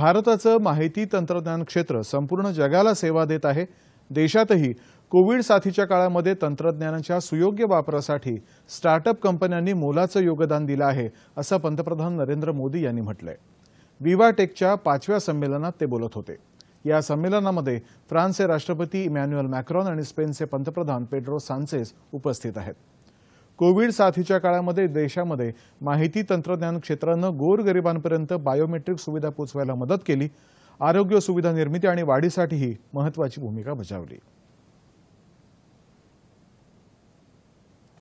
भारताचं माहिती तंत्रज्ञान क्षेत्र संपूर्ण जगाला सेवा देत आहे देशातही कोविड साथीच्या काळामध्ये तंत्रज्ञानाच्या सुयोग्य वापरासाठी स्टार्टअप कंपन्यांनी मोलाचं योगदान दिलं आहे असं पंतप्रधान नरेंद्र मोदी यांनी म्हटलंय विवा टेकच्या पाचव्या संमेलनात ते बोलत होते या संमेलनामध्ये फ्रान्सचे राष्ट्रपती इमॅन्युएल मॅक्रॉन आणि स्पेनचे पंतप्रधान पेड्रो सान्सेस उपस्थित आहेत कोविड साथीच्या काळामध्ये देशामध्ये माहिती तंत्रज्ञान क्षेत्रानं गोरगरिबांपर्यंत बायोमेट्रिक सुविधा पोचवायला मदत केली आरोग्य सुविधा निर्मिती आणि वाढीसाठीही महत्वाची भूमिका बजावली